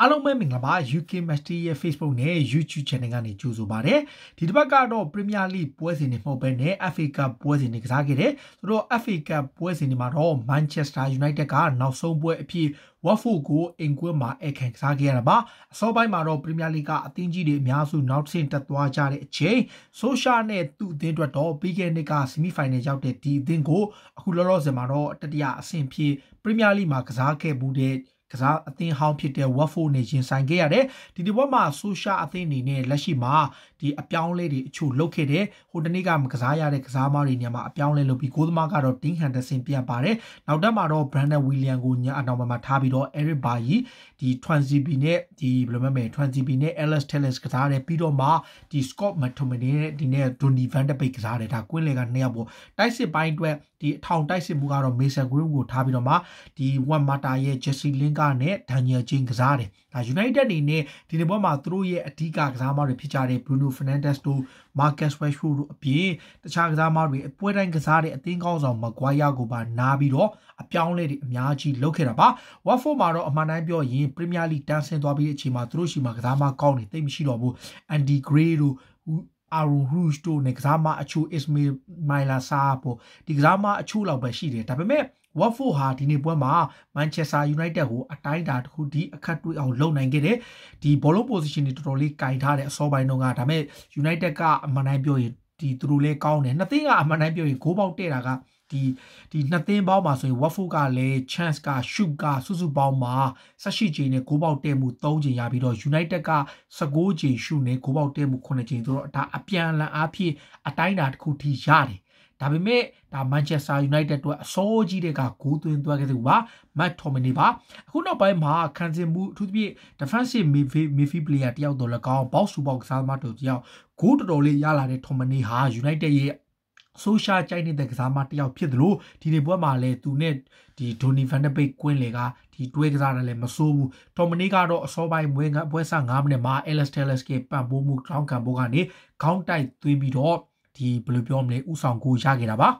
အားလုံးပဲမင်္ဂလာပါ UK Master ရဲ့ Facebook နဲ့ YouTube Channel ကနေကြိုဆိုပါရစေဒီတစ်ပတ်ကတော့ Premier League ပွဲစဉ်တွေမဟုတ်ဘဲနဲ့ FA Cup ပွဲစဉ်တွေကစားခဲ့တယ်သူတို့ FA Cup ပွဲစဉ်တွေမှာတော့ Manchester United ကနောက်ဆုံးပွဲအဖြစ် Watford ကိုအင်ကွင်းမှာအခန့်ကစားခဲ့ရတာပါအစောပိုင်းမှာတော့ Premier League ကအသင်းကြီးတွေအများစုနောက်ဆင့်တက်သွားကြတဲ့အချိန် Social နဲ့သူ့အသင်းအတွက်တော့ပြီးခဲ့တဲ့နှစ်က Semi Final ရောက်တဲ့ဒီအသင်းကိုအခုလောလောဆယ်မှာတော့တတိယအဆင့်ဖြစ် Premier League မှာကစားခဲ့မှုတဲ့ကစားအသင်းဟောင်းဖြစ်တဲ့ Watford နဲ့ရင်ဆိုင်ခဲ့ရတယ်ဒီဒီပွဲမှာဆိုရှာအသင်းအနေနဲ့လက်ရှိမှာဒီအပြောင်းလဲတွေအချို့လုပ်ခဲ့တယ်ဟိုတနေ့ကမကစားရတဲ့ကစားမတွေညမှာအပြောင်းလဲလုပ်ပြီးဂိုးသမားကတော့ Dean Henderson ပြန်ပါတယ်နောက်တက်မှာတော့ Brandon William ကိုညအနောက်ဘက်မှာထားပြီးတော့ Eric Bailly ဒီ 20B နဲ့ဒီဘယ်လိုမှမလဲ 20B နဲ့ Alice Telles ကစားတယ်ပြီးတော့မှဒီ Scott McTominay နဲ့ဒီနဲ့ Donny Van de Beek ကစားတယ်ဒါကွင်းလေကနှစ်ယောက်ပေါ့တိုက်စစ်ပိုင်းအတွက်ဒီအထောင်တိုက်စစ်မှုကတော့ Mason Greenwood ကိုထားပြီးတော့မှဒီ Juan Mata ရဲ့ Jesse Lingard နဲ့ဒန်နီယယ်ဂျင်းကစားတယ်ဒါ United အနေနဲ့ဒီနေ့ပွဲမှာသူတို့ရဲ့အဓိကကစားသမားတွေဖြစ်ကြတဲ့ Bruno Fernandes တို့ Marcus Rashford တို့အပြင်တခြားကစားသမားတွေအပွဲတိုင်းကစားတဲ့အသင်းကောင်းဆောင် Maguire ကိုပါနားပြီးတော့အပြောင်းလဲတွေအများကြီးလုပ်ခဲ့တာပါ Watford မှာတော့အမှန်တိုင်းပြောရင် Premier League တန်းဆင်းသွားပြီးတဲ့အချိန်မှာသူတို့ရှိမှာကစားသမားကောင်းတွေတိတ်မရှိတော့ဘူး Andy Gray တို့အာရူရူစ်တို့နဲ့ကစားမအချိုအစ်မေမိုင်လာစာပေါ့ဒီကစားမအချိုလောက်ပဲရှိတယ်ဒါပေမဲ့ဝက်ဖို့ဟာဒီနေ့ပွဲမှာမန်ချက်စတာယူနိုက်တက်ကိုအတိုင်းအတာတစ်ခုဒီအခက်တွေးအောင်လုပ်နိုင်ခဲ့တယ်ဒီဘောလုံး position တွေတော်တော်လေးကင်ထားတဲ့အစောပိုင်းတုန်းကဒါပေမဲ့ United ကအမှန်တိုင်းပြောရင်ဒီသူတို့လဲကောင်းတယ်နှစ်သိန်းကအမှန်တိုင်းပြောရင်ဂိုးပေါက်တဲ့တာကဒီဒီနှစ်သင်းပေါင်းမှာဆိုရင် Watford ကလည်း chance က shoot ကစုစုပေါင်းမှာ18ချိန်နဲ့ဂိုးပေါက်တဲမှု3ချိန်ရပြီးတော့ United က19ချိန် shoot နဲ့ဂိုးပေါက်တဲမှု9ချိန်ဆိုတော့ဒါအပြန်အလှန်အားဖြင့်အတိုင်းအတာတစ်ခုထိရတယ်ဒါပေမဲ့ဒါ Manchester United အတွက်အစောကြီးတဲ့ကဂိုးသွင်းသွားခဲ့သူပါ Matt Tomney ပါအခုနောက်ပိုင်းမှာခံစင်မှုအထူးသဖြင့် defensive midfield player တယောက်တော်လည်းကောင်း box to box ကစားသမားတော်တယောက်ဂိုးတော်တော်လေးရလာတဲ့ Tomney ဟာ United ရဲ့ဆိုရှာကြိုက်နေတဲ့ကစားမတယောက်ဖြစ်သလိုဒီဒီဘွက်မှာလည်းသူနဲ့ဒီဒိုနီဗန်ဒပိတ်ကွင်းလေကဒီတွဲကစားတာလည်းမစိုးဘူးတော်မနီကတော့အစောပိုင်းမွေးပွဲဆ9မိနစ်မှာအဲလက်စတဲလက်စ်ကပံ့ပိုးမှုကောင်းကံပိုးကနေခေါင်းတိုက်သွင်းပြီးတော့ဒီဘယ်လိုပြောမလဲဥဆောင်ကိုရခဲ့တာပါ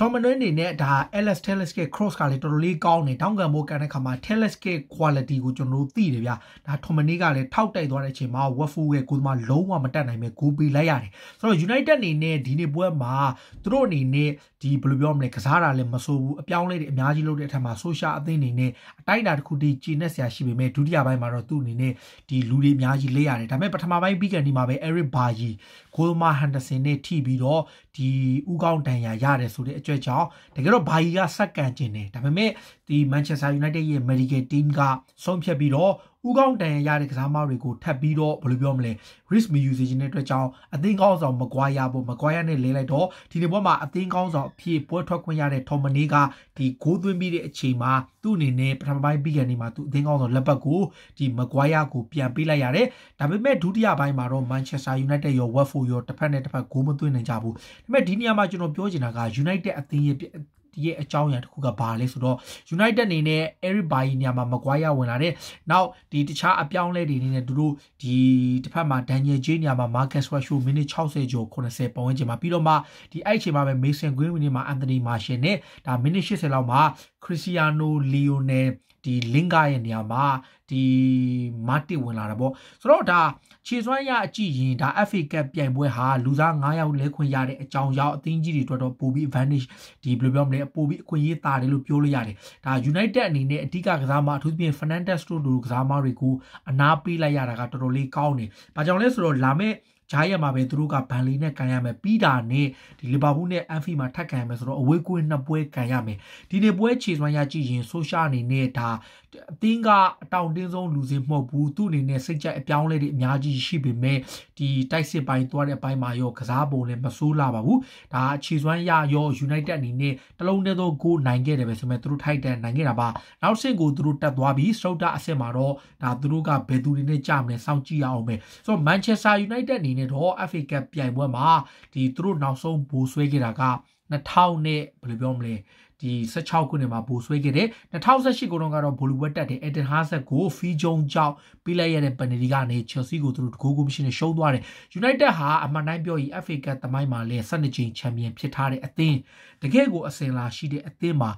တော်မနွင်းနေနဲ့ဒါ LS Telescope က cross ကလည်းတော်တော်လေးကောင်းနေတောင်းကန်ဖို့ကန်တဲ့ခါမှာ Telescope quality ကိုကျွန်တော်တို့သိတယ်ဗျာဒါထွန်မနီကလည်းထောက်တိုက်သွားတဲ့အချိန်မှာ Wafu ရဲ့ကိုယ်မလုံးဝမတက်နိုင်ပဲဂိုးပေးလိုက်ရတယ်ဆိုတော့ United အနေနဲ့ဒီနေ့ပွဲမှာသူတို့အနေနဲ့ဒီဘယ်လိုပြောမလဲကစားတာလည်းမဆိုးဘူးအပြောင်းလဲတွေအများကြီးလုပ်တဲ့အထက်မှာဆိုရှယ်အသင်းအနေနဲ့အတိုက်အတာတစ်ခုတည်းကျင်းနေဆရာရှိပေမဲ့ဒုတိယပိုင်းမှာတော့သူ့အနေနဲ့ဒီလူတွေအများကြီးလဲရတယ်ဒါပေမဲ့ပထမပိုင်းပြီးကန်ဒီမှာပဲ Eric Bailly ဂိုးသမား Henderson နဲ့ထိပြီးတော့ဒီဥကောင်းဒဏ်ရာရတယ်ဆိုတဲ့အကြွက်ကြောင့်တကယ်တော့ Bailly ကစက္ကန်ကျင်တယ်ဒါပေမဲ့ဒီ Manchester United ရဲ့ medical team ကဆုံးဖြတ်ပြီးတော့ဥကောင်းတန်ရရတဲ့ကစားမတွေကိုထပ်ပြီးတော့ဘယ်လိုပြောမလဲ risk မယူစေခြင်းတဲ့အတွက်ကြောင့်အသင်းကောင်းဆောင်မကွာရဖို့မကွာရနဲ့လဲလိုက်တော့ဒီနေ့ပွဲမှာအသင်းကောင်းဆောင်အဖြစ်ပွဲထွက်ခွင့်ရတဲ့ထော်မနီကဒီဂိုးသွင်းပြီးတဲ့အချိန်မှာသူ့အနေနဲ့ပထမပိုင်းပြီးကန်နေမှာသူ့အသင်းကောင်းဆောင်လက်ပတ်ကိုဒီမကွာရကိုပြန်ပေးလိုက်ရတယ်ဒါပေမဲ့ဒုတိယပိုင်းမှာတော့ Manchester United ရော Watford ရောတစ်ဖက်နဲ့တစ်ဖက်ဂိုးမသွင်းနိုင်ကြဘူးဒါပေမဲ့ဒီနေရာမှာကျွန်တော်ပြောချင်တာက United အသင်းရဲ့ရဲ့အကြောင်းအရာတစ်ခုကဘာလဲဆိုတော့ United အနေနဲ့ Eric Bailly နေရာမှာ Maguire ဝင်လာတဲ့နောက်ဒီတခြားအပြောင်းလဲတွေအနေနဲ့သူတို့ဒီတစ်ဖက်မှာ Daniel Jay နေရာမှာ Marcus Rashford မိနစ်60ကျော်80ပတ်ဝန်းကျင်မှာပြီးတော့မှဒီအဲ့အချိန်မှာပဲ Mason Greenwood နေရာမှာ Anthony Martial နဲ့ဒါမိနစ်80လောက်မှာ Cristiano Lionel ဒီလင်ကာရဲ့နေရာမှာဒီမာတစ်ဝင်လာတာပေါ့ဆိုတော့ဒါခြေစွမ်းရအကြည့်ရင်ဒါ FA Cup ပြိုင်ပွဲဟာလူသား9ယောက်လဲခွင့်ရတဲ့အကြောင်းရောက်အသင်းကြီးတွေအတွက်တော့ပိုပြီး advantage ဒီဘယ်လိုပြောမလဲပိုပြီးအခွင့်အရေးတာတယ်လို့ပြောလို့ရတယ်ဒါ United အနေနဲ့အဓိကကစားမအထူးသဖြင့် Fernandez တို့တို့ကစားမတွေကိုအနာပေးလိုက်ရတာကတော်တော်လေးကောင်းတယ်။ဘာကြောင့်လဲဆိုတော့လာမယ့်ဂျားရက်မှာပဲသူတို့ကဘန်လီနဲ့ကန်ရမယ်ပြီးတာနဲ့ဒီလီဗာပူးနဲ့အန်ဖီမှာထပ်ကန်ရမယ်ဆိုတော့အဝေးကွင်းနှစ်ပွဲကန်ရမယ်ဒီနေ့ပွဲခြေစွမ်းရကြည့်ရင်ဆိုရှာအနေနဲ့ဒါအသင်းကအတောင်တင်းဆုံးလူစင်မဟုတ်ဘူးသူ့အနေနဲ့စိတ်ကြိုက်အပြောင်းလဲတွေအများကြီးရှိပေမဲ့ဒီတိုက်စစ်ပိုင်းသွားတဲ့အပိုင်းမှာရောကစားပုံလည်းမဆိုးလာပါဘူးဒါခြေစွမ်းရရော United အနေနဲ့တလုံးတည်းသောဂိုးနိုင်ခဲ့တယ်ပဲဆိုမဲ့သူတို့ထိုက်တန်နိုင်ခဲ့တာပါနောက်ဆင့်ကိုသူတို့တက်သွားပြီးစတုတ္တအဆင့်မှာတော့ဒါသူတို့ကဘယ်သူတွေနဲ့ကြမလဲစောင့်ကြည့်ရအောင်ပဲဆိုတော့ Manchester United အနေနဲ့တော့ FA Cup ပြိုင်ပွဲမှာဒီသူတို့နောက်ဆုံးဘိုးဆွဲခဲ့တာက2000နဲ့ဘယ်လိုပြောမလဲဒီ16ခုနှစ်မှာဘိုးဆွဲခဲ့တယ်2018ခုတုန်းကတော့ဘိုလူဝက်တက်တယ်အက်ဒင်ဟာဆက်ကိုဖီဂျုံကြောင့်ပြလိုက်ရတဲ့ပန်နီကနေ Chelsea ကိုသူတို့တကူးကူမရှိနဲ့ရှုံးသွားတယ် United ဟာအမှန်တိုင်းပြောရင် FA Cup သမိုင်းမှာလည်း12ကြိမ်ချန်ပီယံဖြစ်ထားတဲ့အသင်းတကယ့်ကိုအစင်လာရှိတဲ့အသင်းမှာ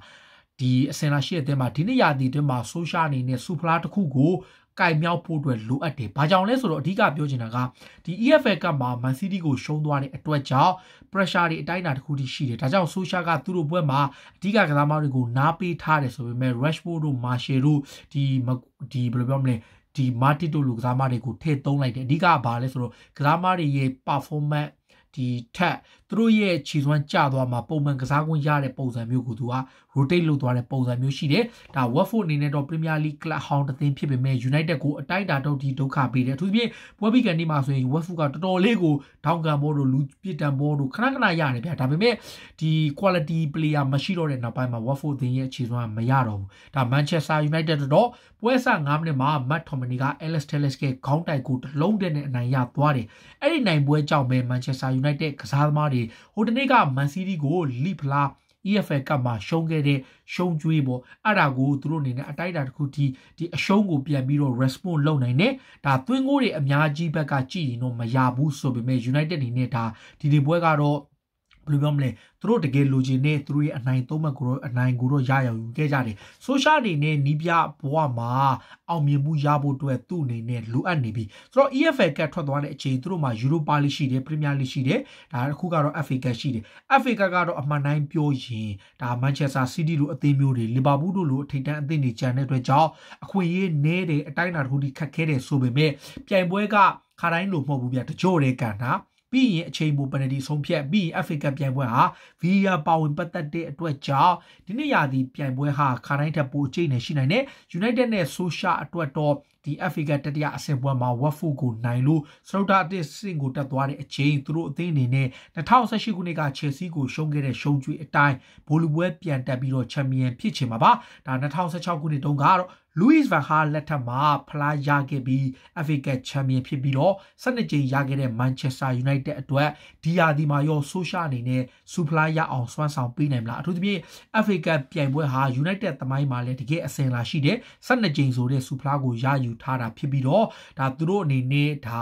ဒီအစင်လာရှိတဲ့အသင်းမှာဒီနေ့ရာသီအတွင်းမှာဆိုရှာအနေနဲ့ဆူဖလားတစ်ခုကိုကင်မြောက်ဖို့အတွက်လိုအပ်တယ်။ဘာကြောင့်လဲဆိုတော့အဓိကပြောချင်တာကဒီ EFL ကမှာ Man City ကိုရှုံးသွားတဲ့အတွက်ကြောင့် pressure တွေအတိုင်းအတာတစ်ခုထိရှိတယ်။ဒါကြောင့် Social ကသူ့တို့ဘွဲ့မှာအဓိကကစားသမားတွေကိုနားပေးထားတယ်ဆိုပေမဲ့ Rashford တို့ Martial တို့ဒီဒီဘယ်လိုပြောမလဲဒီမာတီတို့လူကစားမတွေကိုထည့်သုံးလိုက်တယ်အဓိကကဘာလဲဆိုတော့ကစားမတွေရဲ့ performance ဒီထက်သူတို့ရဲ့ခြေစွမ်းကျသွားမှာပုံမှန်ကစားကွင်းရတဲ့ပုံစံမျိုးကိုသူက rotate လုပ်သွားတဲ့ပုံစံမျိုးရှိတယ်။ဒါ Watford အနေနဲ့တော့ Premier League club ဟောင်းတစ်သင်းဖြစ်ပေမဲ့ United ကိုအတိုက်အတာတော့ဒီဒုက္ခပေးတယ်။အထူးသဖြင့်ပွဲပြီးကန်ဒီမှာဆိုရင် Watford ကတော်တော်လေးကိုထောင်းကန်ဘောတို့လူပစ်တန်ဘောတို့ခဏခဏရတယ်ဗျာ။ဒါပေမဲ့ဒီ quality player မရှိတော့တဲ့နောက်ပိုင်းမှာ Watford သင်းရဲ့ခြေစွမ်းကမရတော့ဘူး။ဒါ Manchester United တော့ပွဲစ9မိနစ်မှာ Matt Tomney က Alex Telles ကခေါင်းတိုက်ကိုတလုံးတည်းနဲ့အနိုင်ရသွားတယ်။အဲ့ဒီနိုင်ပွဲကြောင့်ပဲ Manchester United ကစားသမားတွေပြီးဟိုတနေ့ကမန်စီးတီးကိုလီဖလား EFL ကမှာရှုံးခဲ့တဲ့ရှုံးကျွေးပေါ့အဲ့ဒါကိုသူတို့အနေနဲ့အတိုက်အတာတစ်ခုထိဒီအရှုံးကိုပြန်ပြီးတော့ response လုပ်နိုင်တယ်ဒါသွင်းကိုတွေအများကြီးဘက်ကကြည့်ရင်တော့မရဘူးဆိုပေမဲ့ United အနေနဲ့ဒါဒီဒီပွဲကတော့ဘယ်လိုပြောမလဲသူတို့တကယ်လိုချင်တဲ့သူတို့ရဲ့အနိုင်သုံးမှတ်ကိုတော့အနိုင်ကိုတော့ရရယူခဲ့ကြတယ်ဆိုရှယ်အနေနဲ့နီးပြဘဝမှာအောင်မြင်မှုရဖို့အတွက်သူ့အနေနဲ့လိုအပ်နေပြီဆိုတော့ EFL ကထွက်သွားတဲ့အချိန်သူတို့မှာ Europa League ရှိတယ် Premier League ရှိတယ်ဒါတစ်ခုကတော့ FA Cup ရှိတယ် FA Cup ကတော့အမှန်တိုင်းပြောရင်ဒါ Manchester City လိုအသင်းမျိုးတွေ Liverpool တို့လိုအထိတ်တန်းအသင်းတွေကြံတဲ့အတွက်ကြောင့်အခွင့်အရေးနည်းတယ်အတိုင်းအတာတစ်ခုထိခက်ခဲတယ်ဆိုပေမဲ့ပြိုင်ပွဲကခါတိုင်းလိုမဟုတ်ဘူးဗျတကြော့တဲ့ကန်တာပြီးရင်အချိန်ပိုပနတီဆုံးဖြတ်ပြီးရင် FA Cup ပြိုင်ပွဲဟာ VAR ပါဝင်ပတ်သက်တဲ့အတွက်ကြောင့်ဒီနေ့ရာသီပြိုင်ပွဲဟာခါတိုင်းထက်ပိုအကျိနဲ့ရှိနိုင်တယ် United နဲ့ Social အတွက်တော့ဒီ FA ကတတိယအဆင့်ပွဲမှာ Watford ကိုနိုင်လို့စတုတ္ထအသင်းကိုတက်သွားတဲ့အချိန်သူတို့အသင်းအနေနဲ့2018ခုနှစ်က Chelsea ကိုရှုံးခဲ့တဲ့ရှုံးကျွေးအတိုင်းဘောလုံးပွဲပြန်တက်ပြီးတော့ Champion ဖြစ်ချင်မှာပါဒါ2016ခုနှစ်တုန်းကတော့ Louis van Gaal လက်ထက်မှာဖလားရခဲ့ပြီး FA Cup Champion ဖြစ်ပြီးတော့12ကြိမ်ရခဲ့တဲ့ Manchester United အတွက်ဒီယာဒီမာရောဆိုရှာအနေနဲ့စူဖလားရအောင်စွမ်းဆောင်ပေးနိုင်မလားအထူးသဖြင့် FA Cup ပြိုင်ပွဲဟာ United သမိုင်းမှာလည်းတကယ်အစဉ်လာရှိတဲ့12ကြိမ်ဆိုတဲ့စူဖလားကိုရယူယူထားတာဖြစ်ပြီးတော့ဒါသူတို့အနေနဲ့ဒါ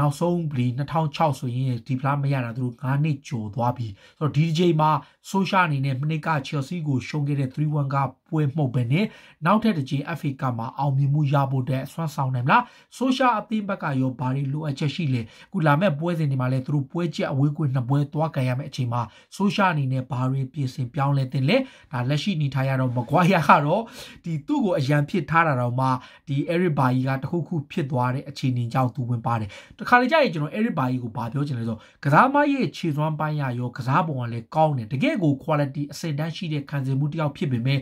နောက်ဆုံးဘလီ2006ဆိုရင်ဒီပလာမရတာသူတို့9နှစ်ကျော်သွားပြီဆိုတော့ဒီဒီဂျေမှာဆိုရှာအနေနဲ့မနစ်ကချယ်ဆီကိုရှုံးခဲ့တဲ့3-1ကပွဲမှုတ်ပဲနဲ့နောက်ထပ်တစ်ကြိမ် FA ကမှာအောင်မြင်မှုရဖို့အတွက်ဆွမ်းဆောင်နိုင်မလားဆိုရှာအသင်းဘက်ကရောဘာတွေလိုအပ်ချက်ရှိလဲအခုလာမဲ့ပွဲစဉ်တွေမှာလည်းသူတို့ပွဲချက်အဝေးကွင်းနှစ်ပွဲသွားကန်ရမယ့်အချိန်မှာဆိုရှာအနေနဲ့ဘာတွေပြင်ဆင်ပြောင်းလဲတင်လဲဒါလက်ရှိနေထိုင်ရတော့မကွာရကတော့ဒီသူ့ကိုအရန်ဖြစ်ထားတာတော့မှဒီ Eric Bailly ကတခုခုဖြစ်သွားတဲ့အခြေအနေကြောင့်သူဝင်ပါတယ်ခါလေကြာရင်ကျွန်တော်အဲ့ဒီဘာကြီးကိုဘာပြောချင်လဲဆိုတော့ကစားမရဲ့ခြေစွမ်းပိုင်းရရောကစားပုံကလည်းကောင်းတယ်တကယ်ကို quality အဆင့်တန်းရှိတဲ့ခံစားမှုတစ်ယောက်ဖြစ်ပေမဲ့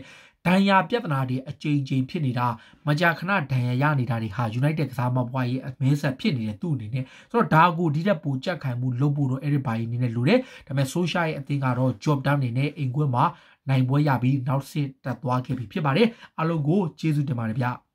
ဒဏ်ရာပြဿနာတွေအကြိမ်ကြိမ်ဖြစ်နေတာမကြာခဏဒဏ်ရာရနေတာတွေဟာ United ကစားမပွားရေးအမင်းဆက်ဖြစ်နေတဲ့သူ့အနေနဲ့ဆိုတော့ဒါကိုဒီတက်ပူကြက်ခံမှုလုပ်ဖို့တော့ Eric Bailly အနေနဲ့လိုတယ်ဒါပေမဲ့ Social ရဲ့အသင်းကတော့ job down နေနဲ့အိမ်ကွင်းမှာနိုင်ပွဲရပြီးနောက်ဆက်တက်သွားခဲ့ပြီဖြစ်ပါတယ်အလုံးကိုကျေးဇူးတင်ပါတယ်ဗျာ